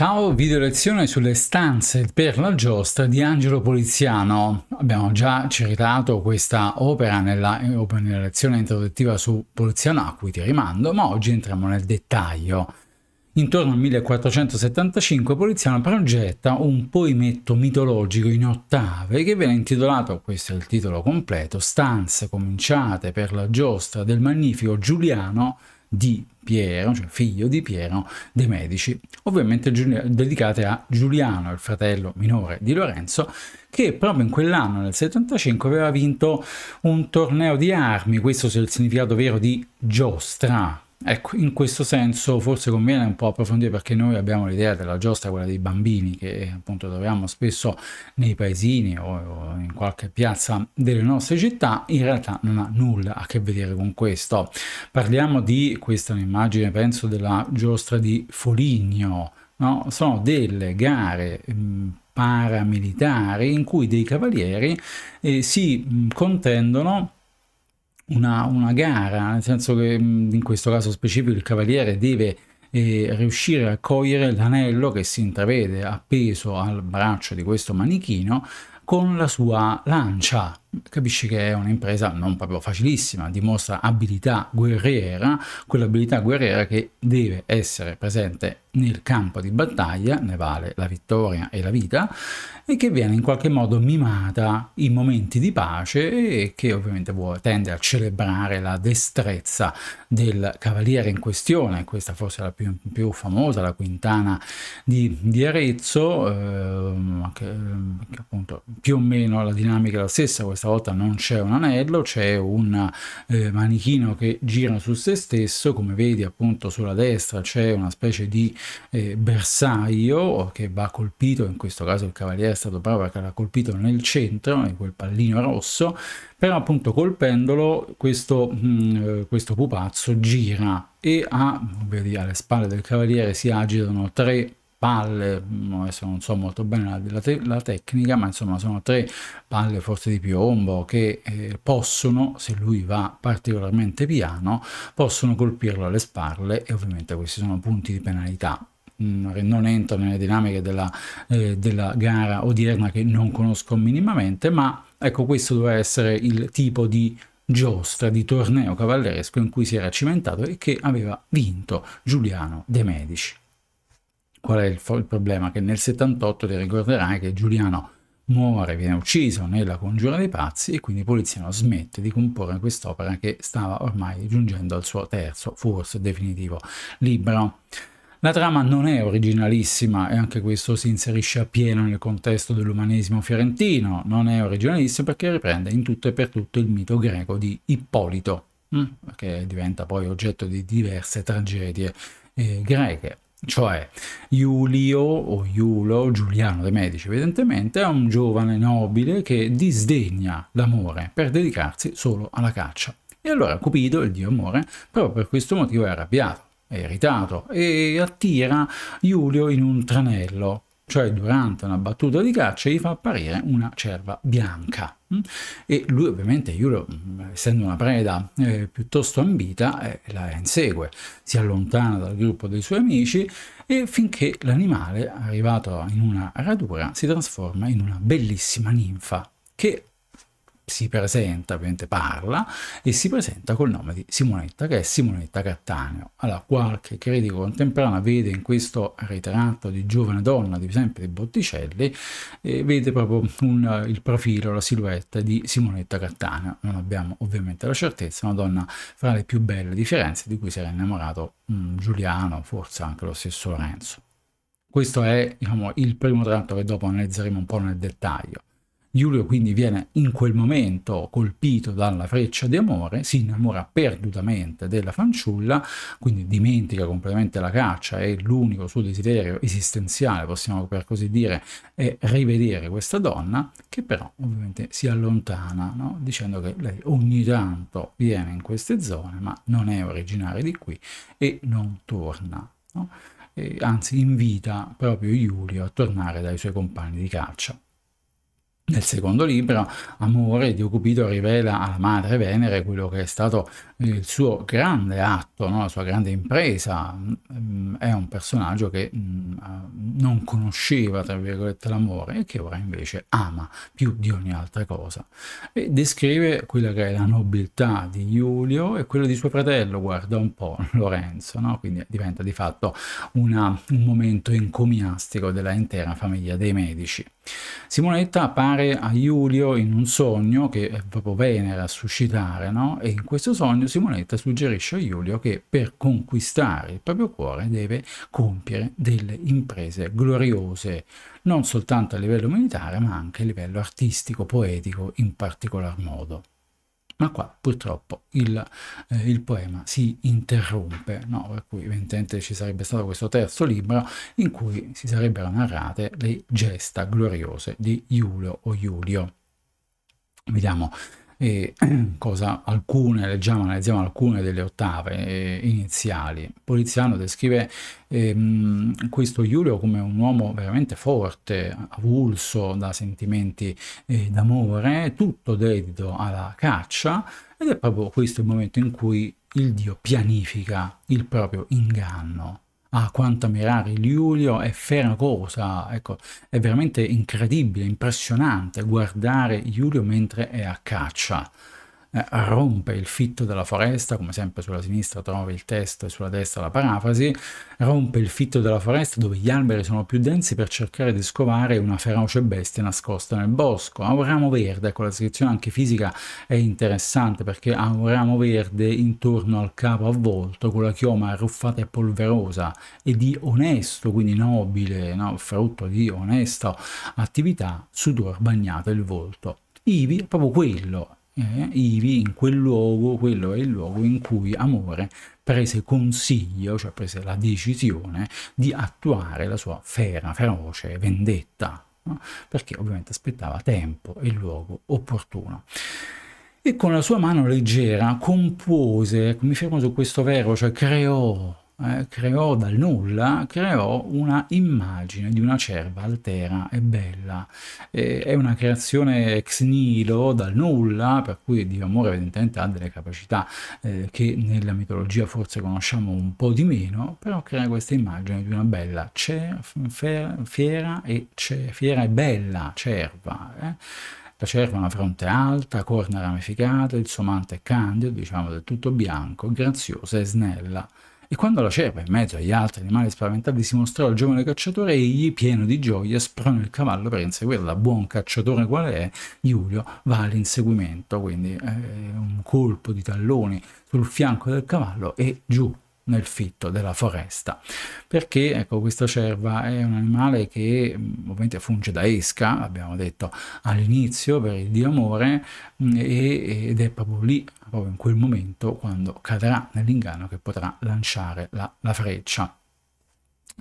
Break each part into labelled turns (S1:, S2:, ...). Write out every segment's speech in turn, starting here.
S1: Ciao, video lezione sulle stanze per la giostra di Angelo Poliziano. Abbiamo già citato questa opera nella, nella lezione introduttiva su Poliziano, a cui ti rimando, ma oggi entriamo nel dettaglio. Intorno al 1475 Poliziano progetta un poemetto mitologico in ottave che viene intitolato, questo è il titolo completo, Stanze cominciate per la giostra del magnifico Giuliano di Piero, cioè figlio di Piero dei Medici, ovviamente dedicate a Giuliano, il fratello minore di Lorenzo, che proprio in quell'anno, nel 75, aveva vinto un torneo di armi, questo è il significato vero di giostra, Ecco, in questo senso forse conviene un po' approfondire perché noi abbiamo l'idea della giostra, quella dei bambini che appunto troviamo spesso nei paesini o, o in qualche piazza delle nostre città, in realtà non ha nulla a che vedere con questo. Parliamo di, questa è un'immagine penso della giostra di Foligno, no? sono delle gare mm, paramilitari in cui dei cavalieri eh, si mm, contendono una, una gara, nel senso che in questo caso specifico il cavaliere deve eh, riuscire a cogliere l'anello che si intravede appeso al braccio di questo manichino con la sua lancia capisci che è un'impresa non proprio facilissima, dimostra abilità guerriera, quell'abilità guerriera che deve essere presente nel campo di battaglia, ne vale la vittoria e la vita, e che viene in qualche modo mimata in momenti di pace e che ovviamente vuole, tende a celebrare la destrezza del cavaliere in questione, questa forse è la più, più famosa, la Quintana di, di Arezzo, eh, che, che appunto più o meno la dinamica è la stessa, questa volta non c'è un anello, c'è un eh, manichino che gira su se stesso, come vedi appunto sulla destra c'è una specie di eh, bersaglio che va colpito, in questo caso il cavaliere è stato bravo perché l'ha colpito nel centro, in quel pallino rosso, però appunto colpendolo questo, mh, mm, eh, questo pupazzo gira e ha, vedi alle spalle del cavaliere si agitano tre palle, mm, adesso non so molto bene la, te la, tecnica, ma insomma sono tre palle forse di piombo che eh, possono, se lui va particolarmente piano, possono colpirlo alle spalle e ovviamente questi sono punti di penalità mm, non entro nelle dinamiche della, eh, della, gara odierna che non conosco minimamente, ma ecco questo doveva essere il tipo di giostra, di torneo cavalleresco in cui si era cimentato e che aveva vinto Giuliano De Medici. Qual è il, il problema? Che nel 78 ti ricorderai che Giuliano muore, viene ucciso nella congiura dei pazzi e quindi Poliziano smette di comporre quest'opera che stava ormai giungendo al suo terzo, forse definitivo, libro. La trama non è originalissima e anche questo si inserisce a pieno nel contesto dell'umanesimo fiorentino, non è originalissimo perché riprende in tutto e per tutto il mito greco di Ippolito, mm, che diventa poi oggetto di diverse tragedie eh, greche. Cioè, Giulio o Iulo, Giuliano de Medici evidentemente, è un giovane nobile che disdegna l'amore per dedicarsi solo alla caccia. E allora Cupido, il dio amore, proprio per questo motivo è arrabbiato, è irritato e attira Giulio in un tranello cioè durante una battuta di caccia, gli fa apparire una cerva bianca. Mm? E lui ovviamente, Iulo, mm, essendo una preda eh, piuttosto ambita, eh, la insegue, si allontana dal gruppo dei suoi amici e finché l'animale, arrivato in una radura, si trasforma in una bellissima ninfa che si presenta, ovviamente parla, e si presenta col nome di Simonetta, che è Simonetta Cattaneo. Allora, qualche critico contemporaneo vede in questo ritratto di giovane donna, ad esempio di Botticelli, eh, vede proprio un, il profilo, la silhouette di Simonetta Cattaneo. Non abbiamo ovviamente la certezza, una donna fra le più belle di Firenze, di cui si era innamorato mh, mm, Giuliano, forse anche lo stesso Lorenzo. Questo è diciamo, il primo tratto che dopo analizzeremo un po' nel dettaglio. Giulio quindi viene in quel momento colpito dalla freccia di amore, si innamora perdutamente della fanciulla, quindi dimentica completamente la caccia e l'unico suo desiderio esistenziale, possiamo per così dire, è rivedere questa donna, che però ovviamente si allontana no? dicendo che lei ogni tanto viene in queste zone ma non è originaria di qui e non torna. No? E anzi invita proprio Giulio a tornare dai suoi compagni di caccia. Nel secondo libro, Amore, di Cupido rivela alla madre Venere quello che è stato eh, il suo grande atto, no? la sua grande impresa. Mm, è un personaggio che mm, eh, non conosceva, tra virgolette, l'amore e che ora invece ama più di ogni altra cosa. E descrive quella che è la nobiltà di Giulio e quella di suo fratello, guarda un po', Lorenzo. No? Quindi diventa di fatto una, un momento encomiastico della intera famiglia dei Medici. Simonetta appare appare a Giulio in un sogno che è proprio Venere a suscitare, no? E in questo sogno Simonetta suggerisce a Giulio che per conquistare il proprio cuore deve compiere delle imprese gloriose, non soltanto a livello militare ma anche a livello artistico, poetico in particolar modo. Ma qua purtroppo il, eh, il poema si interrompe, no? per cui evidentemente ci sarebbe stato questo terzo libro in cui si sarebbero narrate le gesta gloriose di Iulio o Iulio. Vediamo e cosa alcune, leggiamo, analizziamo alcune delle ottave eh, iniziali. Poliziano descrive ehm, questo Giulio come un uomo veramente forte, avulso da sentimenti eh, d'amore, tutto dedito alla caccia, ed è proprio questo il momento in cui il Dio pianifica il proprio inganno Ah, quanto ammirare Liulio è ferragosa, ecco, è veramente incredibile, impressionante guardare Liulio mentre è a caccia. Eh, rompe il fitto della foresta, come sempre sulla sinistra trovi il testo e sulla destra la parafrasi, rompe il fitto della foresta dove gli alberi sono più densi per cercare di scovare una feroce bestia nascosta nel bosco. Ha un ramo verde, ecco la descrizione anche fisica è interessante perché ha un ramo verde intorno al capo avvolto con la chioma arruffata e polverosa e di onesto, quindi nobile, no? frutto di onesta attività, sudor bagnato il volto. Ivi è proprio quello, eh, ivi in quel luogo, quello è il luogo in cui Amore prese consiglio, cioè prese la decisione di attuare la sua fera, feroce vendetta, no? perché ovviamente aspettava tempo e luogo opportuno e con la sua mano leggera compose, mi fermo su questo verbo, cioè creò eh, creò dal nulla, creò una immagine di una cerva altera e bella. E, è una creazione ex nihilo, dal nulla, per cui Dio Amore evidentemente ha delle capacità eh, che nella mitologia forse conosciamo un po' di meno, però crea questa immagine di una bella fiera e, fiera e bella cerva. Eh? La cerva ha una fronte alta, corna ramificata, il suo manto è candido, diciamo del tutto bianco, graziosa e snella. E quando la cerva, in mezzo agli altri animali spaventati, si mostrò al giovane cacciatore, egli, pieno di gioia, sprone il cavallo per inseguirla. Buon cacciatore qual è, Giulio va all'inseguimento, quindi eh, un colpo di talloni sul fianco del cavallo e giù nel fitto della foresta. Perché ecco, questa cerva è un animale che mm, ovviamente funge da esca, abbiamo detto all'inizio, per il dio amore, mm, e, ed è proprio lì, proprio in quel momento, quando cadrà nell'inganno che potrà lanciare la, la freccia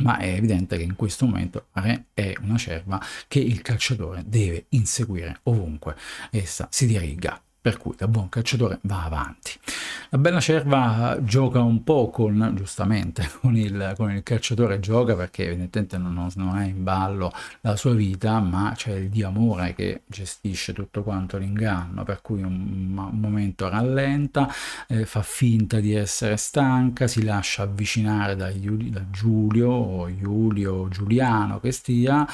S1: ma è evidente che in questo momento Re è una cerva che il calciatore deve inseguire ovunque essa si diriga per cui da buon calciatore va avanti. La bella cerva gioca un po' con, giustamente, con il, con il calciatore gioca perché evidentemente non, non, ha in ballo la sua vita, ma c'è il Dio Amore che gestisce tutto quanto l'inganno, per cui un, un momento rallenta, eh, fa finta di essere stanca, si lascia avvicinare da, Giulio, da Giulio o Giulio Giuliano che stia,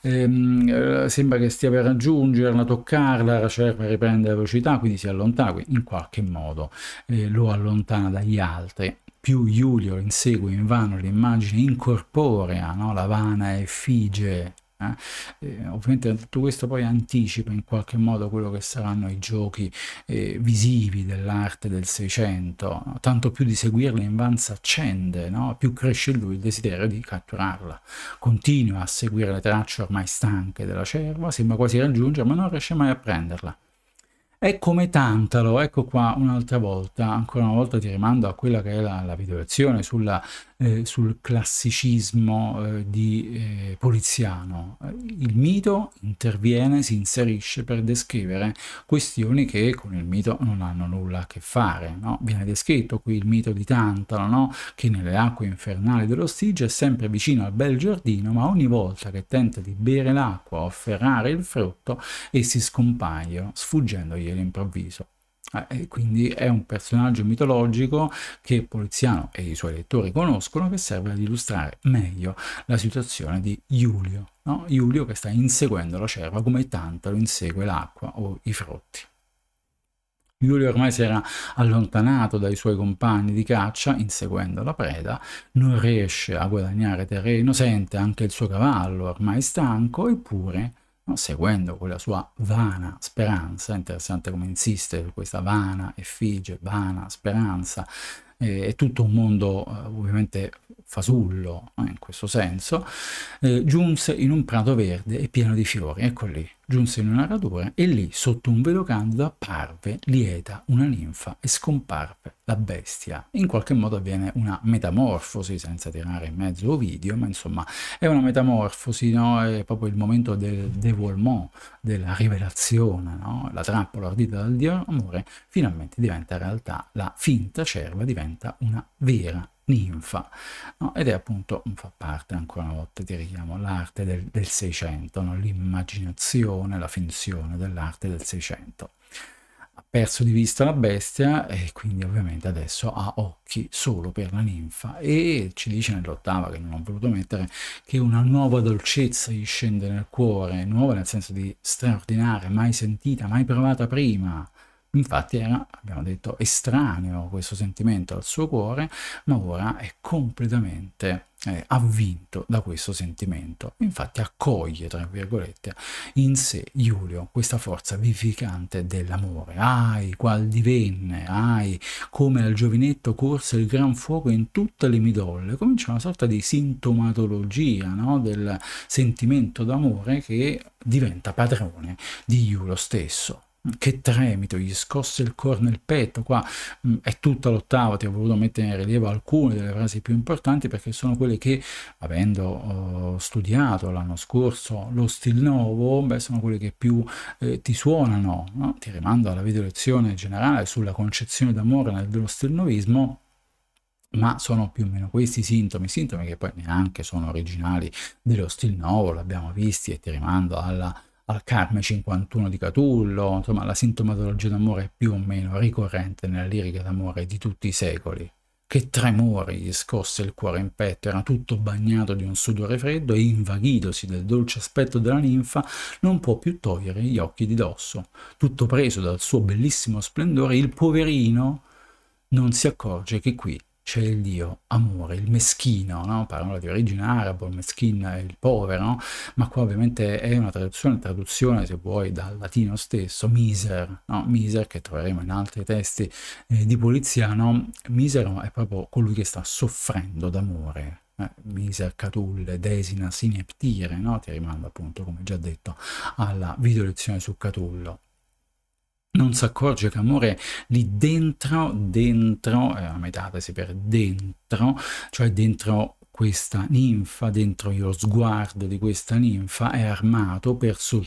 S1: ehm, eh, sembra che stia per raggiungerla, toccarla, la cerva riprende la velocità, difficoltà, quindi si allontana, quindi in qualche modo eh, lo allontana dagli altri più Giulio insegue in vano l'immagine incorporea, no? la vana effigie. Eh? Eh, ovviamente tutto questo poi anticipa in qualche modo quello che saranno i giochi eh, visivi dell'arte del Seicento, no? tanto più di seguirla in vanza s'accende, no? più cresce in lui il desiderio di catturarla. Continua a seguire le tracce ormai stanche della cerva, sembra quasi raggiungerla, ma non riesce mai a prenderla è come Tantalo, ecco qua un'altra volta, ancora una volta ti rimando a quella che è la, la video sulla, eh, sul classicismo eh, di eh, Poliziano. Il mito interviene, si inserisce per descrivere questioni che con il mito non hanno nulla a che fare. No? Viene descritto qui il mito di Tantalo, no? che nelle acque infernali dello Stige è sempre vicino al bel giardino, ma ogni volta che tenta di bere l'acqua o afferrare il frutto, essi scompaiono, sfuggendo gli così all'improvviso. Ah, e quindi è un personaggio mitologico che Poliziano e i suoi lettori conoscono che serve ad illustrare meglio la situazione di Giulio, no? Giulio che sta inseguendo la cerva come Tantalo insegue l'acqua o i frutti. Giulio ormai si era allontanato dai suoi compagni di caccia, inseguendo la preda, non riesce a guadagnare terreno, sente anche il suo cavallo ormai stanco, eppure seguendo quella sua vana speranza, interessante come insiste su questa vana effigie, vana speranza, eh, è tutto un mondo eh, ovviamente fasullo eh, in questo senso, eh, giunse in un prato verde e pieno di fiori, ecco lì, giunse in una radura e lì, sotto un velo candido, apparve lieta una ninfa e scomparve la bestia. In qualche modo avviene una metamorfosi, senza tirare in mezzo Ovidio, ma insomma è una metamorfosi, no? è proprio il momento del dévoilement, della rivelazione, no? la trappola ardita dal dio amore finalmente diventa realtà, la finta cerva diventa una vera ninfa, no? ed è appunto, fa parte ancora una volta, diriamo, l'arte del, del Seicento, no? l'immaginazione, la finzione dell'arte del Seicento. Ha perso di vista la bestia e quindi ovviamente adesso ha occhi solo per la ninfa e ci dice nell'ottava che non ho voluto mettere che una nuova dolcezza gli scende nel cuore, nuova nel senso di straordinaria, mai sentita, mai provata prima Infatti era, abbiamo detto, estraneo questo sentimento al suo cuore, ma ora è completamente eh, avvinto da questo sentimento. Infatti accoglie, tra virgolette, in sé Giulio questa forza vivificante dell'amore. Ai, qual divenne, ai, come al giovinetto corse il gran fuoco in tutte le midolle. Comincia una sorta di sintomatologia no? del sentimento d'amore che diventa padrone di Giulio stesso. Che tremito, gli scosse il cuore nel petto. Qua mh, mm, è tutta l'ottava, ti ho voluto mettere in rilievo alcune delle frasi più importanti perché sono quelle che, avendo eh, studiato l'anno scorso lo stil nuovo, beh, sono quelle che più eh, ti suonano. No? Ti rimando alla video lezione generale sulla concezione d'amore dello stil novismo ma sono più o meno questi sintomi, sintomi che poi neanche sono originali dello stil novo, l'abbiamo visti e ti rimando alla al Carme 51 di Catullo, insomma la sintomatologia d'amore è più o meno ricorrente nella lirica d'amore di tutti i secoli. Che tremore gli scosse il cuore in petto, era tutto bagnato di un sudore freddo e invaghitosi del dolce aspetto della ninfa non può più togliere gli occhi di dosso. Tutto preso dal suo bellissimo splendore, il poverino non si accorge che qui c'è il Dio amore, il meschino, no? parola di origine arabo, il meschin è il povero, no? ma qua ovviamente è una traduzione, traduzione se vuoi dal latino stesso, miser, no? miser che troveremo in altri testi eh, di Poliziano, misero è proprio colui che sta soffrendo d'amore, eh? miser catulle desina sineptire, no? ti rimando appunto, come già detto, alla video lezione su Catullo non si accorge che amore lì dentro, dentro, è eh, mettatesi per dentro, cioè dentro questa ninfa, dentro lo sguardo di questa ninfa è armato per, sol,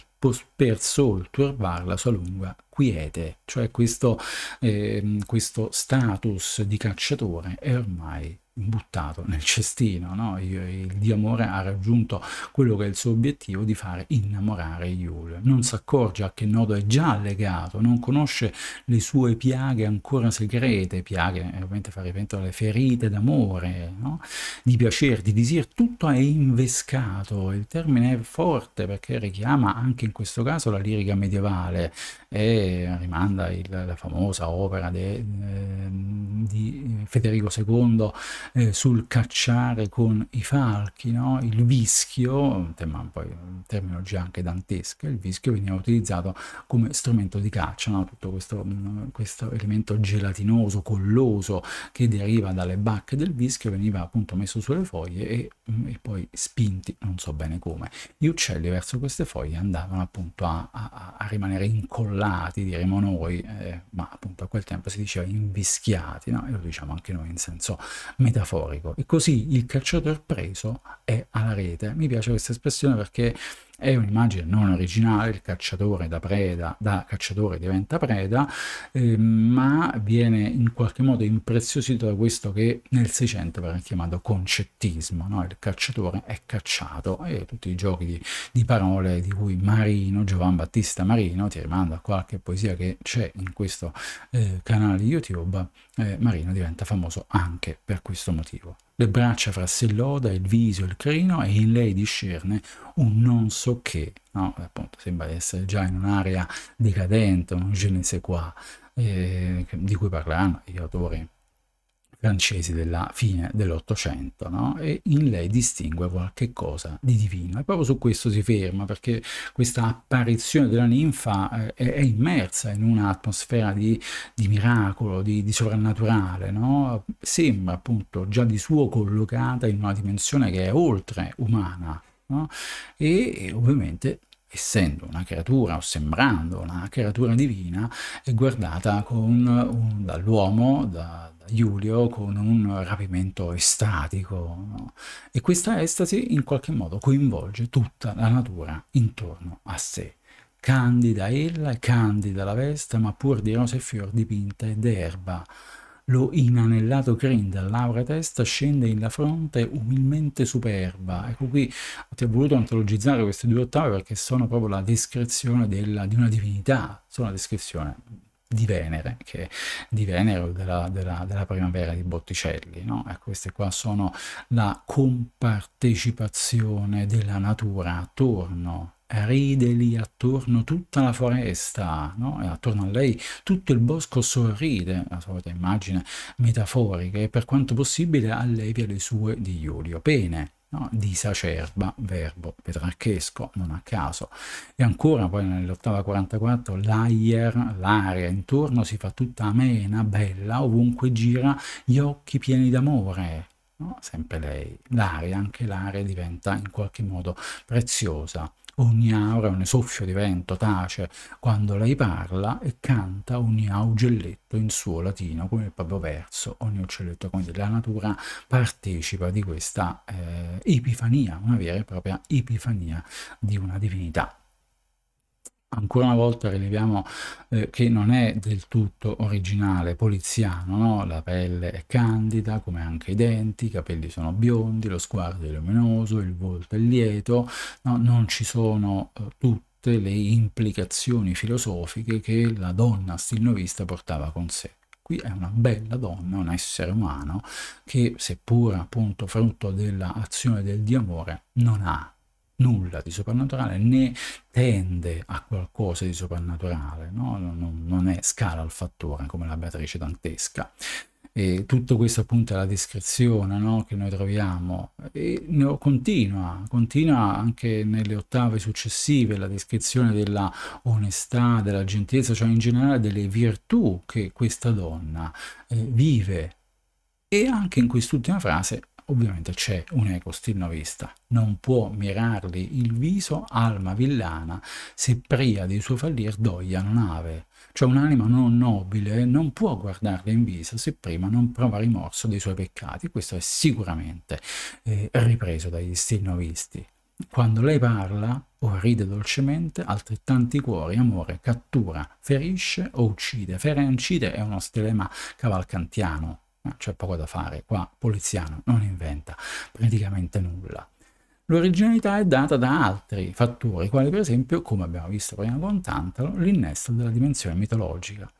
S1: per solturbarla sua lunga quiete, cioè questo, eh, questo status di cacciatore è ormai buttato nel cestino, no? il dio amore ha raggiunto quello che è il suo obiettivo di fare innamorare Yule, non si accorge a che nodo è già legato, non conosce le sue piaghe ancora segrete, piaghe eh, ovviamente fa ripeto le ferite d'amore, no? di piacere, di disir, tutto è invescato, il termine è forte perché richiama anche in questo caso la lirica medievale, è rimanda il, la famosa opera de, eh, di Federico II eh, sul cacciare con i falchi, no? il vischio, tema, poi terminologia anche dantesca, il vischio veniva utilizzato come strumento di caccia, no? tutto questo, mm, questo, elemento gelatinoso, colloso che deriva dalle bacche del vischio veniva appunto messo sulle foglie e, mm, e poi spinti, non so bene come. Gli uccelli verso queste foglie andavano appunto a, a, a rimanere incollati invischiati, diremo noi, eh, ma appunto a quel tempo si diceva invischiati, no? e lo diciamo anche noi in senso metaforico. E così il calciatore preso è alla rete. Mi piace questa espressione perché è un'immagine non originale, il cacciatore da preda, da cacciatore diventa preda, eh, ma viene in qualche modo impreziosito da questo che nel 600 verrà chiamato concettismo, no? il cacciatore è cacciato e tutti i giochi di, di parole di cui Marino, Giovan Battista Marino, ti rimando a qualche poesia che c'è in questo eh, canale YouTube, eh, Marino diventa famoso anche per questo motivo. Le braccia fra sé loda, il viso, il crino e in lei discerne un non so che, no? appunto sembra essere già in un'area decadente, un je ne sais quoi, eh, di cui parlano gli autori francesi della fine dell'Ottocento, no? e in lei distingue qualche cosa di divino. E proprio su questo si ferma, perché questa apparizione della ninfa eh, è, è, immersa in un'atmosfera di, di, miracolo, di, di sovrannaturale, no? sembra appunto già di suo collocata in una dimensione che è oltre umana, no? e, e ovviamente essendo una creatura o sembrando una creatura divina, è guardata dall'uomo, da, da, Giulio, con un rapimento estatico. No? E questa estasi in qualche modo coinvolge tutta la natura intorno a sé. Candida ella, candida la veste, ma pur di rose e fior dipinta ed erba lo inanellato Grindel, l'aura testa scende in la fronte umilmente superba. Ecco qui ti ho voluto antologizzare queste due ottave perché sono proprio la descrizione della, di una divinità, sono la descrizione di Venere, che di Venere o della, della, della, primavera di Botticelli. No? Ecco, queste qua sono la compartecipazione della natura attorno ride lì attorno tutta la foresta, no? e attorno a lei tutto il bosco sorride, la solita immagine metaforica, e per quanto possibile allevia le sue di Iulio. Pene, no? di sacerba, verbo petrarchesco, non a caso. E ancora poi nell'ottava 44 l'ayer, l'area intorno si fa tutta amena, bella, ovunque gira, gli occhi pieni d'amore. No? Sempre lei, l'aria, anche l'aria diventa in qualche modo preziosa. Ogni aura ogni soffio di vento, tace quando lei parla e canta ogni augelletto in suo latino come il proprio verso, ogni uccelletto. Quindi la natura partecipa di questa eh, epifania, una vera e propria epifania di una divinità ancora una volta rileviamo eh, che non è del tutto originale poliziano, no? la pelle è candida come anche i denti, i capelli sono biondi, lo sguardo è luminoso, il volto è lieto, no? non ci sono eh, tutte le implicazioni filosofiche che la donna stilnovista portava con sé. Qui è una bella donna, un essere umano, che seppur appunto frutto dell'azione del diamore, non ha nulla di soprannaturale né tende a qualcosa di soprannaturale, no? non, non, è scala al fattore come la Beatrice dantesca. E tutto questo appunto è la descrizione no? che noi troviamo e continua, continua anche nelle ottave successive la descrizione della onestà, della gentilezza, cioè in generale delle virtù che questa donna eh, vive e anche in quest'ultima frase Ovviamente c'è un eco stilnovista, non può mirarli il viso, alma villana, se pria di suo fallir doglia non ave. Cioè un'anima non nobile non può guardarla in viso se prima non prova rimorso dei suoi peccati. Questo è sicuramente eh, ripreso dagli stilnovisti. Quando lei parla o ride dolcemente, altrettanti cuori, amore, cattura, ferisce o uccide. Fere e uccide è uno stilema cavalcantiano, c'è poco da fare, qua Poliziano non inventa praticamente nulla. L'originalità è data da altri fattori, quali per esempio, come abbiamo visto prima con Tantalo, l'innesto della dimensione mitologica.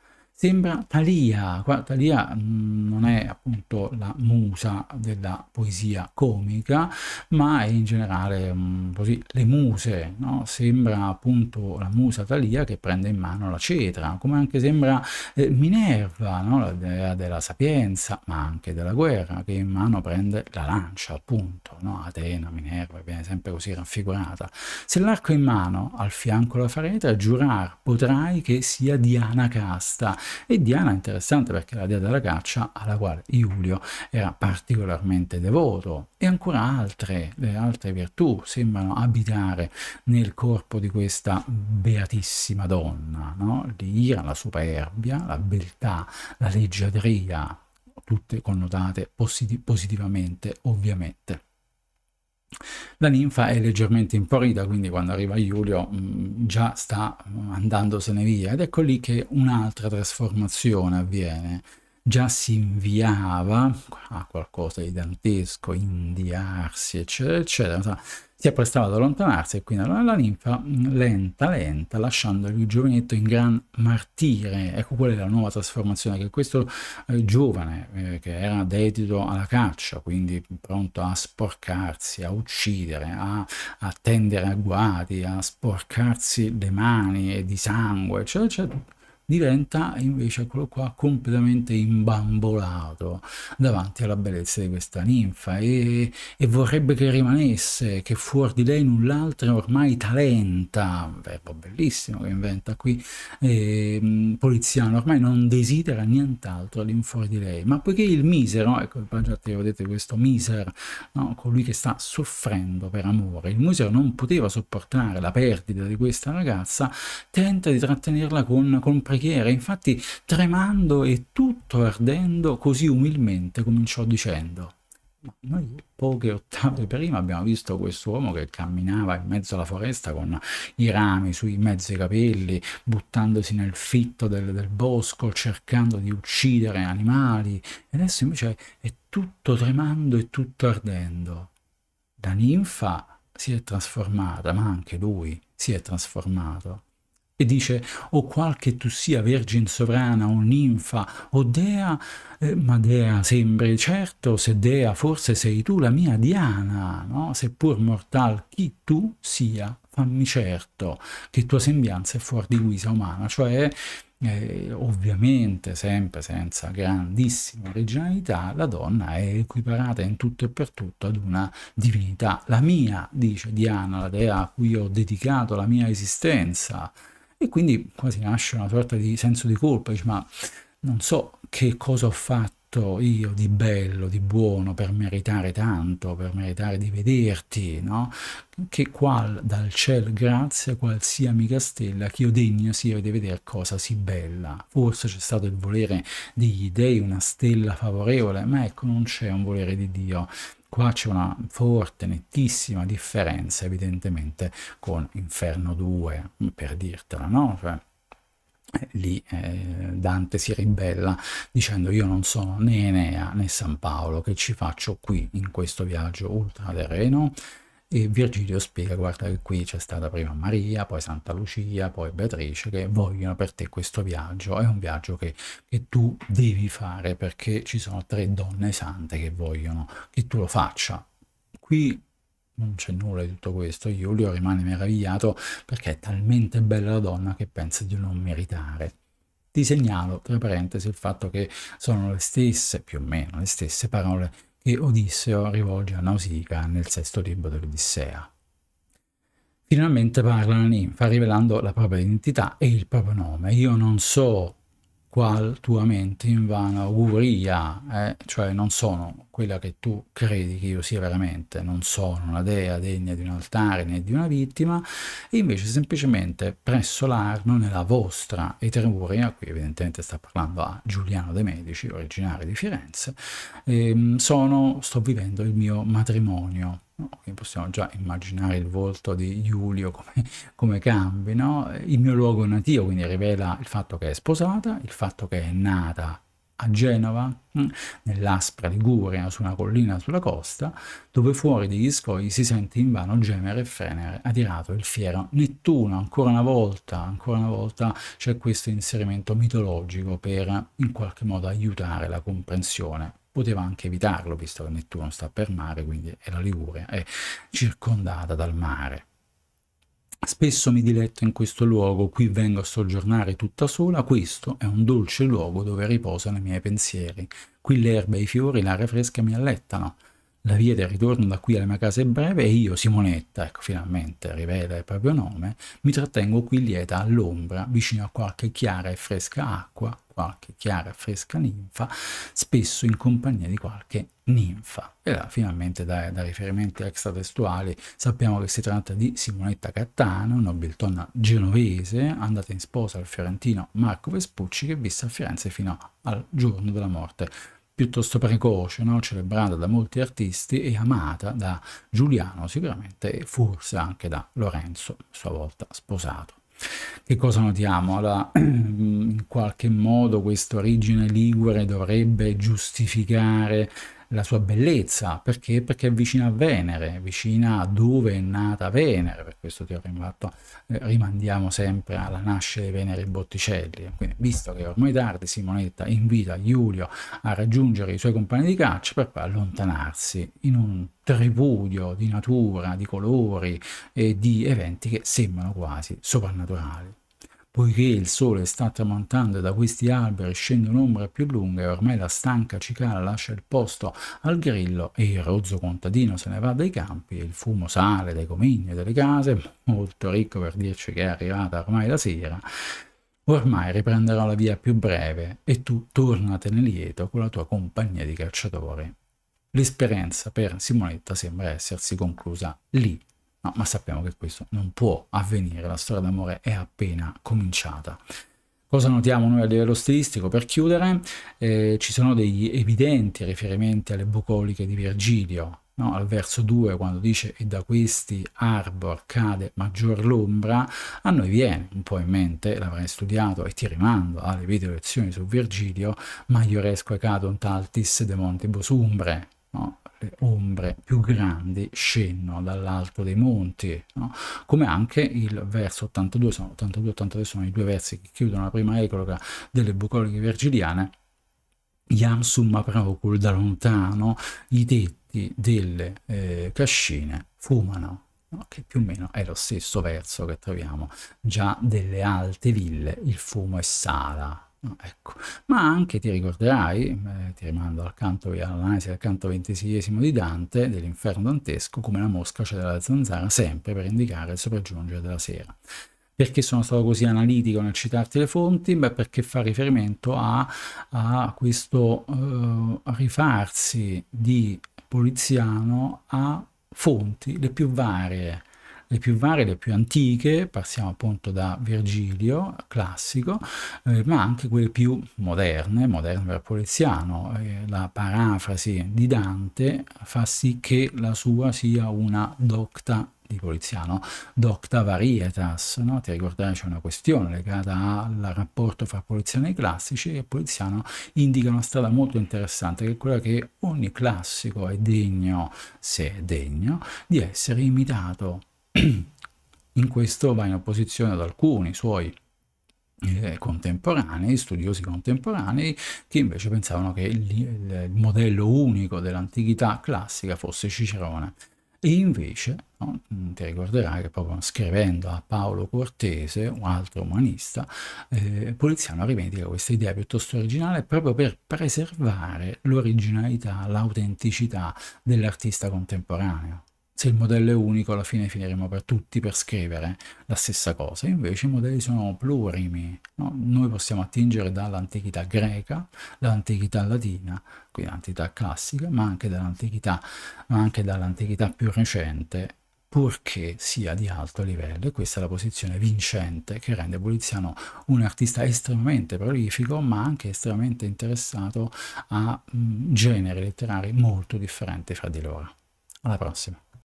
S1: Sembra Thalia, Thalia mm, non è appunto la musa della poesia comica, ma è in generale mm, così, le muse, no? sembra appunto la musa Thalia che prende in mano la cetra, come anche sembra eh, Minerva, no? la dea della sapienza, ma anche della guerra, che in mano prende la lancia, appunto, no? Atena, Minerva, viene sempre così raffigurata. Se l'arco è in mano, al fianco la farete, giurar potrai che sia Diana casta, e Diana è interessante perché è la dea della caccia alla quale Iulio era particolarmente devoto e ancora altre, le altre virtù sembrano abitare nel corpo di questa beatissima donna, no? l'ira, la superbia, la beltà, la leggiadria, tutte connotate posit positivamente ovviamente. La ninfa è leggermente imporita, quindi quando arriva Giulio mm, già sta andandosene via ed ecco lì che un'altra trasformazione avviene già si inviava a qualcosa di dantesco, indiarsi, eccetera, eccetera, si apprestava ad allontanarsi e quindi la ninfa mm, lenta, lenta, lasciando il giovanetto in gran martire. Ecco qual è la nuova trasformazione, che questo eh, giovane, eh, che era dedito alla caccia, quindi pronto a sporcarsi, a uccidere, a, a tendere agguati, a sporcarsi le mani di sangue, eccetera, eccetera, diventa invece quello qua completamente imbambolato davanti alla bellezza di questa ninfa e, e vorrebbe che rimanesse, che fuori di lei null'altro ormai talenta, un verbo bellissimo che inventa qui, eh, poliziano, ormai non desidera nient'altro all'infuori di lei, ma poiché il misero, ecco il Pagiatti vedete questo miser, no? colui che sta soffrendo per amore, il misero non poteva sopportare la perdita di questa ragazza, tenta di trattenerla con comprensione preghiera, infatti tremando e tutto ardendo, così umilmente cominciò dicendo. Ma noi poche ottave prima abbiamo visto quest'uomo che camminava in mezzo alla foresta con i rami sui mezzi capelli, buttandosi nel fitto del, del bosco, cercando di uccidere animali, e adesso invece è tutto tremando e tutto ardendo. La ninfa si è trasformata, ma anche lui si è trasformato e dice o qual che tu sia vergine sovrana o ninfa o dea, eh, ma dea sembri certo, se dea forse sei tu la mia Diana, no? seppur mortal chi tu sia, fammi certo che tua sembianza è fuori di guisa umana, cioè eh, ovviamente sempre senza grandissima originalità, la donna è equiparata in tutto e per tutto ad una divinità. La mia, dice Diana, la dea a cui ho dedicato la mia esistenza, e quindi quasi nasce una sorta di senso di colpa, dice, ma non so che cosa ho fatto io di bello, di buono per meritare tanto, per meritare di vederti, no? Che qual dal ciel grazia qualsia amica stella, che io degno sia di vedere cosa si bella. Forse c'è stato il volere degli dei, una stella favorevole, ma ecco non c'è un volere di Dio Qua c'è una forte, nettissima differenza evidentemente con Inferno 2, per dirtela, no? Cioè, lì eh, Dante si ribella dicendo io non sono né Enea né San Paolo, che ci faccio qui in questo viaggio ultraterreno? E Virgilio spiega, guarda che qui c'è stata prima Maria, poi Santa Lucia, poi Beatrice, che vogliono per te questo viaggio, è un viaggio che, che tu devi fare perché ci sono tre donne sante che vogliono che tu lo faccia. Qui non c'è nulla di tutto questo, Giulio rimane meravigliato perché è talmente bella la donna che pensa di non meritare. Ti segnalo, tra parentesi, il fatto che sono le stesse, più o meno, le stesse parole che Odisseo rivolge a Nausicaa nel sesto libro dell'Odissea. Finalmente parla la ninfa rivelando la propria identità e il proprio nome. Io non so qual tua mente in invana auguria, eh? cioè non sono quella che tu credi che io sia veramente, non sono una dea degna di un altare né di una vittima, e invece semplicemente presso l'Arno, nella vostra Etruria, qui evidentemente sta parlando a Giuliano De Medici, originario di Firenze, ehm, sono, sto vivendo il mio matrimonio. No? possiamo già immaginare il volto di Giulio come, come cambi, no? il mio luogo natio, quindi rivela il fatto che è sposata, il fatto che è nata a Genova, mm, nell'aspra Liguria, su una collina sulla costa, dove fuori degli scogli si sente invano gemere e frenere, adirato il fiero Nettuno. Ancora una volta, ancora una volta c'è questo inserimento mitologico per in qualche modo aiutare la comprensione poteva anche evitarlo, visto che Nettuno sta per mare, quindi è la Liguria, è circondata dal mare. Spesso mi diletto in questo luogo, qui vengo a soggiornare tutta sola, questo è un dolce luogo dove riposano i miei pensieri. Qui l'erba e i fiori, l'aria fresca mi allettano. La via del ritorno da qui alla mia casa è breve e io, Simonetta, ecco finalmente rivela il proprio nome, mi trattengo qui lieta all'ombra, vicino a qualche chiara e fresca acqua, qualche chiara e fresca ninfa, spesso in compagnia di qualche ninfa. E là finalmente da, da riferimenti extratestuali sappiamo che si tratta di Simonetta Cattano, nobiltonna genovese, andata in sposa al fiorentino Marco Vespucci che visse a Firenze fino al giorno della morte piuttosto precoce, no? celebrata da molti artisti e amata da Giuliano sicuramente e forse anche da Lorenzo, a sua volta sposato. Che cosa notiamo? Allora, in qualche modo questa origine ligure dovrebbe giustificare la sua bellezza, perché? Perché è vicina a Venere, vicina a dove è nata Venere, per questo ti ho rimandato, eh, rimandiamo sempre alla nascita di Venere Botticelli, quindi visto che ormai è tardi Simonetta invita Giulio a raggiungere i suoi compagni di caccia per poi allontanarsi in un tripudio di natura, di colori e di eventi che sembrano quasi soprannaturali. Poiché il sole sta tramontando e da questi alberi scende un'ombra più lunga e ormai la stanca cicala lascia il posto al grillo e il rozzo contadino se ne va dai campi e il fumo sale dai comini e dalle case, molto ricco per dirci che è arrivata ormai la sera, ormai riprenderò la via più breve e tu tornatene lieto con la tua compagnia di cacciatori. L'esperienza per Simonetta sembra essersi conclusa lì No, ma sappiamo che questo non può avvenire, la storia d'amore è appena cominciata. Cosa notiamo noi a livello stilistico? Per chiudere, eh, ci sono degli evidenti riferimenti alle bucoliche di Virgilio, no? al verso 2 quando dice e da questi arbor cade maggior l'ombra, a noi viene un po' in mente, l'avrai studiato e ti rimando alle video lezioni su Virgilio, maior esque cadont altis de montibus umbre, no? ombre più grandi scendono dall'alto dei monti, no? come anche il verso 82, sono 82 83 sono i due versi che chiudono la prima ecloga delle bucoliche virgiliane, Iam summa procul da lontano i tetti delle eh, cascine fumano, no? che più o meno è lo stesso verso che troviamo già delle alte ville, il fumo è sala, ecco. Ma anche ti ricorderai, eh, ti rimando al canto, all'analisi del canto ventiseiesimo di Dante, dell'inferno dantesco, come la mosca c'è dalla zanzara sempre per indicare il sopraggiungere della sera. Perché sono stato così analitico nel citarti le fonti? Beh, perché fa riferimento a, a questo eh, rifarsi di Poliziano a fonti le più varie, le più varie, le più antiche, passiamo appunto da Virgilio, classico, eh, ma anche quelle più moderne, moderne per Poliziano. Eh, la parafrasi di Dante fa sì che la sua sia una docta di Poliziano, docta varietas, no? ti ricordai c'è una questione legata al rapporto fra Poliziano e i classici e Poliziano indica una strada molto interessante che è quella che ogni classico è degno, se è degno, di essere imitato in questo va in opposizione ad alcuni suoi eh, contemporanei, studiosi contemporanei, che invece pensavano che il, il modello unico dell'antichità classica fosse Cicerone. E invece, no, mm, ti ricorderai che proprio scrivendo a Paolo Cortese, un altro umanista, eh, Poliziano rivendica questa idea piuttosto originale proprio per preservare l'originalità, l'autenticità dell'artista contemporaneo se il modello è unico alla fine finiremo per tutti per scrivere la stessa cosa, invece i modelli sono plurimi, no? noi possiamo attingere dall'antichità greca, dall'antichità latina, quindi l'antichità classica, ma anche dall'antichità, dall più recente, purché sia di alto livello e questa è la posizione vincente che rende Poliziano un artista estremamente prolifico ma anche estremamente interessato a mh, mm, generi letterari molto differenti fra di loro. Alla prossima!